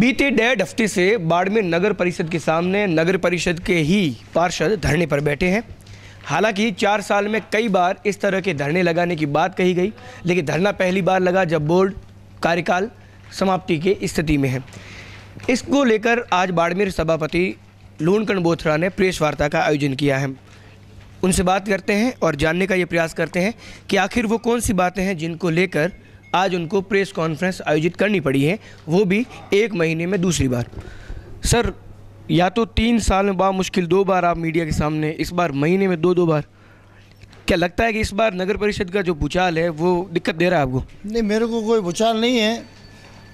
बीते डेढ़ हफ्ते से बाड़मेर नगर परिषद के सामने नगर परिषद के ही पार्षद धरने पर बैठे हैं हालांकि चार साल में कई बार इस तरह के धरने लगाने की बात कही गई लेकिन धरना पहली बार लगा जब बोर्ड कार्यकाल समाप्ति के स्थिति में है इसको लेकर आज बाड़मेर सभापति लूणकण बोथरा ने प्रेस वार्ता का आयोजन किया है उनसे बात करते हैं और जानने का ये प्रयास करते हैं कि आखिर वो कौन सी बातें हैं जिनको लेकर आज उनको प्रेस कॉन्फ्रेंस आयोजित करनी पड़ी है वो भी एक महीने में दूसरी बार सर या तो तीन साल में मुश्किल दो बार आप मीडिया के सामने इस बार महीने में दो दो बार क्या लगता है कि इस बार नगर परिषद का जो भूचाल है वो दिक्कत दे रहा है आपको नहीं मेरे को कोई भूचाल नहीं है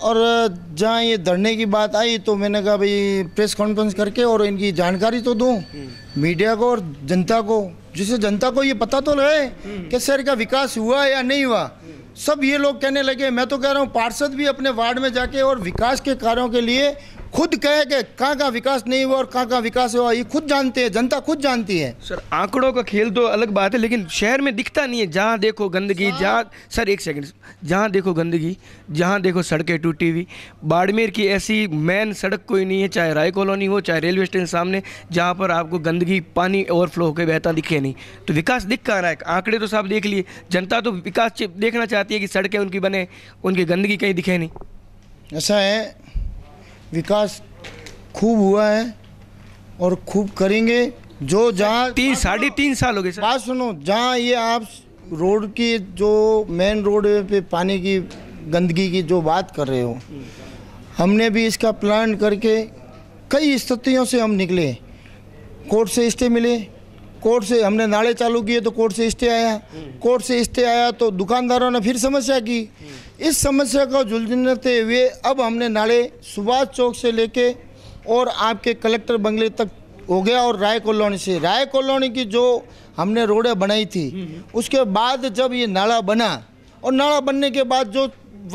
और जहाँ ये धरने की बात आई तो मैंने कहा भाई प्रेस कॉन्फ्रेंस करके और इनकी जानकारी तो दूँ मीडिया को और जनता को जिससे जनता को ये पता तो रहे हम्म। कि शहर का विकास हुआ या नहीं हुआ सब ये लोग कहने लगे मैं तो कह रहा हूँ पार्षद भी अपने वार्ड में जाके और विकास के कार्यों के लिए खुद कहे कि कहाँ कहाँ विकास नहीं हुआ और कहाँ कहाँ विकास हुआ ये खुद जानते हैं जनता खुद जानती है सर आंकड़ों का खेल तो अलग बात है लेकिन शहर में दिखता नहीं है जहाँ देखो गंदगी जहाँ सर एक सेकंड जहाँ देखो गंदगी जहाँ देखो सड़कें टूटी हुई बाड़मेर की ऐसी मेन सड़क कोई नहीं है चाहे राय कॉलोनी हो चाहे रेलवे स्टेशन सामने जहाँ पर आपको गंदगी पानी ओवरफ्लो होकर बहता दिखे नहीं तो विकास दिख कहाँ रहा है आंकड़े तो साफ देख लिए जनता तो विकास देखना चाहती है कि सड़कें उनकी बने उनकी गंदगी कहीं दिखे नहीं ऐसा है विकास खूब हुआ है और खूब करेंगे जो जहाँ तीन साढ़े तीन साल हो गए बात सुनो जहाँ ये आप रोड की जो मेन रोड पे पानी की गंदगी की जो बात कर रहे हो हमने भी इसका प्लान करके कई स्थितियों से हम निकले कोर्ट से स्टे मिले कोर्ट से हमने नाले चालू किए तो कोर्ट से स्टे आया कोर्ट से स्टे आया तो दुकानदारों ने फिर समस्या की इस समस्या को जुलझनते हुए अब हमने नाले सुभाष चौक से लेके और आपके कलेक्टर बंगले तक हो गया और राय कॉलोनी से राय कॉलोनी की जो हमने रोडें बनाई थी उसके बाद जब ये नाला बना और नाला बनने के बाद जो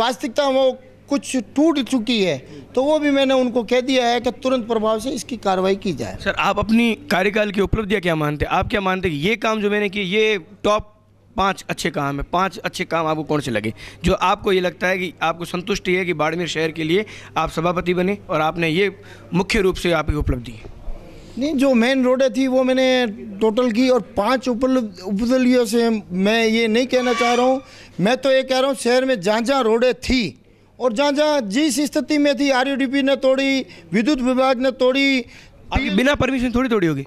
वास्तविकता वो कुछ टूट चुकी है तो वो भी मैंने उनको कह दिया है कि तुरंत प्रभाव से इसकी कार्रवाई की जाए सर आप अपनी कार्यकाल की उपलब्धियाँ क्या मानते हैं आप क्या मानते हैं ये काम जो मैंने किया ये टॉप पांच अच्छे काम है पांच अच्छे काम आपको कौन से लगे जो आपको ये लगता है कि आपको संतुष्टि है कि बाड़मेर शहर के लिए आप सभापति बने और आपने ये मुख्य रूप से आपकी उपलब्धि है नहीं जो मेन रोडें थी वो मैंने टोटल की और पांच उपलब्धियों से मैं ये नहीं कहना चाह रहा हूँ मैं तो ये कह रहा हूँ शहर में जहाँ जहाँ रोडें थी और जहाँ जहाँ जिस स्थिति में थी आर ने तोड़ी विद्युत विभाग ने तोड़ी बिना परमिशन थोड़ी तोड़ी होगी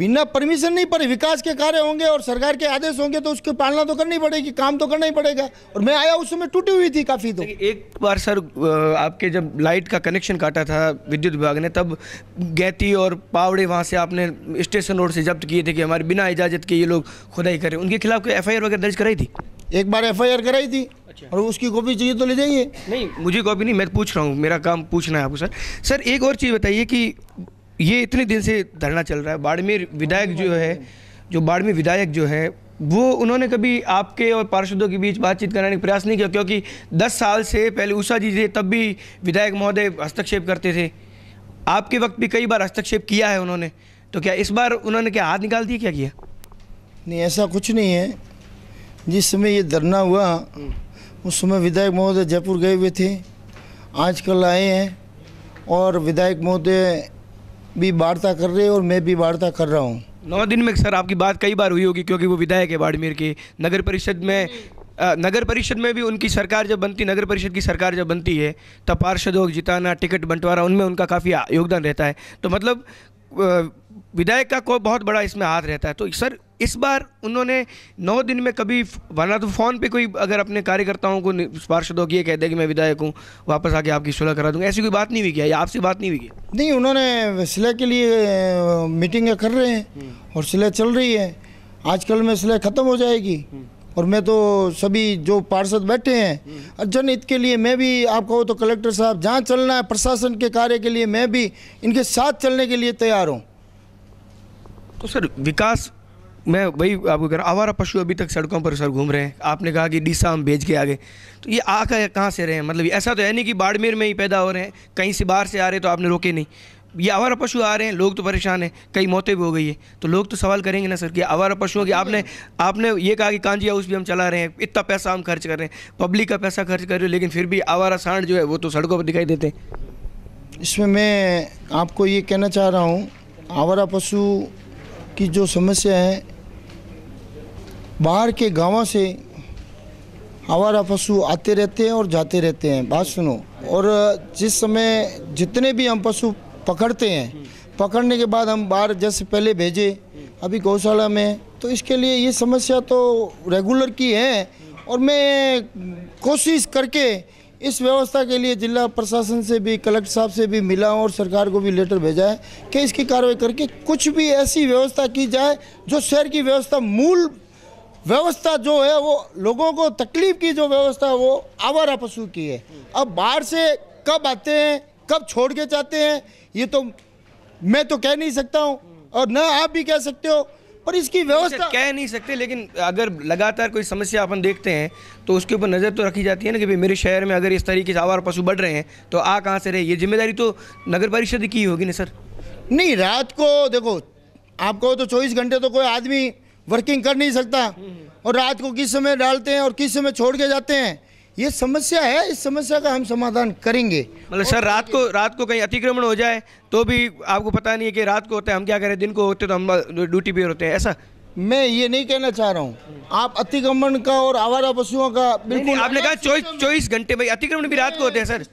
बिना परमिशन नहीं पर विकास के कार्य होंगे और सरकार के आदेश होंगे तो उसकी पालना तो करनी पड़ेगी काम तो करना ही पड़ेगा और मैं आया उस समय टूटी हुई थी काफ़ी तो एक बार सर आपके जब लाइट का कनेक्शन काटा था विद्युत विभाग ने तब गैती और पावड़े वहाँ से आपने स्टेशन रोड से जब्त किए थे कि हमारे बिना इजाज़त के ये लोग खुदाई करें उनके खिलाफ कोई एफ वगैरह दर्ज कराई थी एक बार एफ कराई थी अच्छा और उसकी कॉपी चाहिए तो ले जाइए नहीं मुझे कॉपी नहीं मैं पूछ रहा हूँ मेरा काम पूछना है आपको सर सर एक और चीज़ बताइए कि ये इतने दिन से धरना चल रहा है बाड़मेर विधायक जो है जो बाड़मेर विधायक जो है वो उन्होंने कभी आपके और पार्षदों के बीच बातचीत कराने का प्रयास नहीं किया क्योंकि 10 साल से पहले उषा जी थे तब भी विधायक महोदय हस्तक्षेप करते थे आपके वक्त भी कई बार हस्तक्षेप किया है उन्होंने तो क्या इस बार उन्होंने क्या हाथ निकाल दिया क्या किया नहीं ऐसा कुछ नहीं है जिस समय ये धरना हुआ हम्म। उस समय विधायक महोदय जयपुर गए हुए थे आज कल आए हैं और विधायक महोदय भी वार्ता कर रहे हैं और मैं भी वार्ता कर रहा हूँ नौ दिन में सर आपकी बात कई बार हुई होगी क्योंकि वो विधायक है बाड़मेर के नगर परिषद में नगर परिषद में भी उनकी सरकार जब बनती नगर परिषद की सरकार जब बनती है तब तो पार्षदों जिताना टिकट बंटवारा उनमें उनका काफ़ी योगदान रहता है तो मतलब विधायक का कोई बहुत बड़ा इसमें हाथ रहता है तो सर इस बार उन्होंने नौ दिन में कभी वरना तो फ़ोन पे कोई अगर अपने कार्यकर्ताओं को पार्षदों की ये कह दे कि मैं विधायक हूँ वापस आके आपकी सुलह करा दूँगा ऐसी कोई बात नहीं हुई क्या आपसे बात नहीं हुई नहीं उन्होंने सिलह के लिए मीटिंग कर रहे हैं हम्म। और सिलह चल रही है आजकल में सिलह ख़त्म हो जाएगी हम्म। और मैं तो सभी जो पार्षद बैठे हैं हम्म। जनहित के लिए मैं भी आप कहो तो कलेक्टर साहब जहाँ चलना है प्रशासन के कार्य के लिए मैं भी इनके साथ चलने के लिए तैयार हूँ तो सर विकास मैं वही आपको कह रहा हूँ आवारा पशु अभी तक सड़कों पर सर घूम रहे हैं आपने कहा कि डीसा हम भेज के आगे तो ये आ कर कहाँ से रहे हैं मतलब ऐसा तो है नहीं कि बाड़मेर में ही पैदा हो रहे हैं कहीं से बाहर से आ रहे हैं तो आपने रोके नहीं ये आवारा पशु आ रहे हैं लोग तो परेशान हैं कई मौतें भी हो गई है तो लोग तो सवाल करेंगे ना सर कि आवारा पशुओं की आपने आपने ये कहा कि कांजी हाउस भी हम चला रहे हैं इतना पैसा हम खर्च कर रहे हैं पब्लिक का पैसा खर्च कर रहे हो लेकिन फिर भी आवारा सांड जो है वो तो सड़कों पर दिखाई देते हैं इसमें मैं आपको ये कहना चाह रहा हूँ आवारा पशु की जो समस्या है बाहर के गाँव से आवारा पशु आते रहते हैं और जाते रहते हैं बात सुनो और जिस समय जितने भी हम पशु पकड़ते हैं पकड़ने के बाद हम बाहर जैसे पहले भेजे अभी गौशाला में तो इसके लिए ये समस्या तो रेगुलर की है और मैं कोशिश करके इस व्यवस्था के लिए जिला प्रशासन से भी कलेक्टर साहब से भी मिला और सरकार को भी लेटर भेजा है कि इसकी कार्रवाई करके कुछ भी ऐसी व्यवस्था की जाए जो शहर की व्यवस्था मूल व्यवस्था जो है वो लोगों को तकलीफ की जो व्यवस्था है वो आवारा पशु की है अब बाहर से कब आते हैं कब छोड़ के जाते हैं ये तो मैं तो कह नहीं सकता हूँ और न आप भी कह सकते हो पर इसकी व्यवस्था कह नहीं सकते लेकिन अगर लगातार कोई समस्या अपन देखते हैं तो उसके ऊपर नज़र तो रखी जाती है ना कि भाई मेरे शहर में अगर इस तरीके से आवार पशु बढ़ रहे हैं तो आ कहाँ से रहे ये जिम्मेदारी तो नगर परिषद की होगी ना सर नहीं रात को देखो आपको तो चौबीस घंटे तो कोई आदमी वर्किंग कर नहीं सकता हम्म। और रात को किस समय डालते हैं और किस समय छोड़ के जाते हैं ये समस्या है इस समस्या का हम समाधान करेंगे मतलब सर रात को रात को कहीं अतिक्रमण हो जाए तो भी आपको पता नहीं है कि रात को होता है हम क्या करें दिन को होते तो हम ड्यूटी पे होते हैं ऐसा मैं ये नहीं कहना चाह रहा हूँ आप अतिक्रमण का और आवारा पशुओं का बिल्कुल आपने कहा चौबीस चौबीस घंटे भाई अतिक्रमण भी रात को होते हैं सर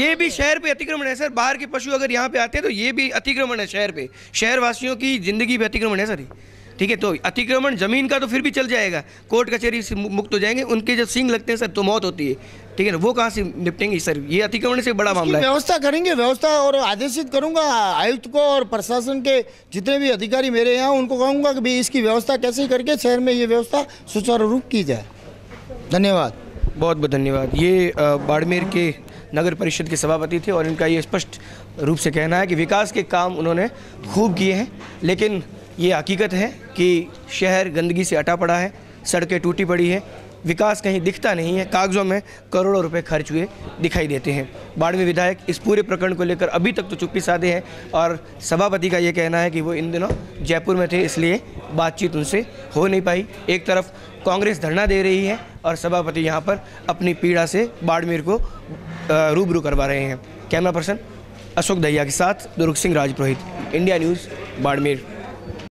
ये भी शहर पे अतिक्रमण है सर बाहर के पशु अगर यहाँ पे आते हैं तो ये भी अतिक्रमण है शहर पे शहर वासियों की जिंदगी भी अतिक्रमण है सर ठीक है तो अतिक्रमण जमीन का तो फिर भी चल जाएगा कोर्ट कचहरी से मुक्त हो जाएंगे उनके जब सिंह लगते हैं सर तो मौत होती है ठीक है ना वो कहाँ से निपटेंगे सर ये अतिक्रमण से बड़ा मामला है व्यवस्था करेंगे व्यवस्था और आदेशित करूंगा आयुक्त को और प्रशासन के जितने भी अधिकारी मेरे यहाँ उनको कहूँगा कि भाई इसकी व्यवस्था कैसे करके शहर में ये व्यवस्था सुचारू रूप की जाए धन्यवाद बहुत बहुत धन्यवाद ये बाड़मेर के नगर परिषद के सभापति थे और इनका ये स्पष्ट रूप से कहना है कि विकास के काम उन्होंने खूब किए हैं लेकिन ये हकीकत है कि शहर गंदगी से अटा पड़ा है सड़कें टूटी पड़ी है विकास कहीं दिखता नहीं है कागज़ों में करोड़ों रुपए खर्च हुए दिखाई देते हैं बाड़मी विधायक इस पूरे प्रकरण को लेकर अभी तक तो चुप्पी साधे हैं और सभापति का ये कहना है कि वो इन दिनों जयपुर में थे इसलिए बातचीत उनसे हो नहीं पाई एक तरफ कांग्रेस धरना दे रही है और सभापति यहाँ पर अपनी पीड़ा से बाड़मेर को रूबरू करवा रहे हैं कैमरा पर्सन अशोक दहिया के साथ दुर्ग सिंह राजपुरोहित इंडिया न्यूज़ बाड़मेर